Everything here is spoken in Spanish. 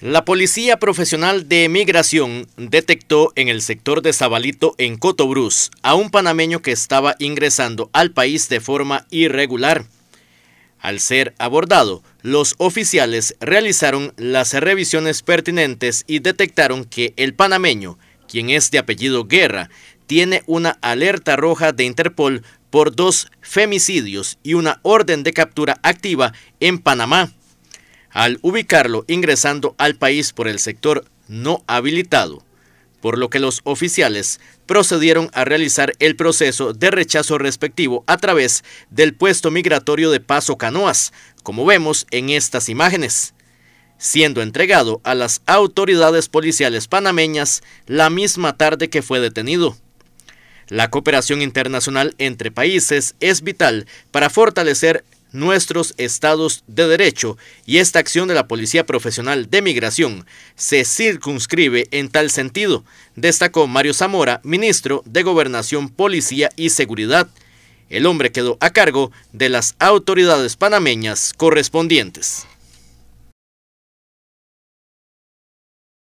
La Policía Profesional de Migración detectó en el sector de Zabalito, en Cotobruz, a un panameño que estaba ingresando al país de forma irregular. Al ser abordado, los oficiales realizaron las revisiones pertinentes y detectaron que el panameño, quien es de apellido Guerra, tiene una alerta roja de Interpol por dos femicidios y una orden de captura activa en Panamá al ubicarlo ingresando al país por el sector no habilitado, por lo que los oficiales procedieron a realizar el proceso de rechazo respectivo a través del puesto migratorio de Paso Canoas, como vemos en estas imágenes, siendo entregado a las autoridades policiales panameñas la misma tarde que fue detenido. La cooperación internacional entre países es vital para fortalecer nuestros estados de derecho y esta acción de la Policía Profesional de Migración se circunscribe en tal sentido, destacó Mario Zamora, ministro de Gobernación, Policía y Seguridad. El hombre quedó a cargo de las autoridades panameñas correspondientes.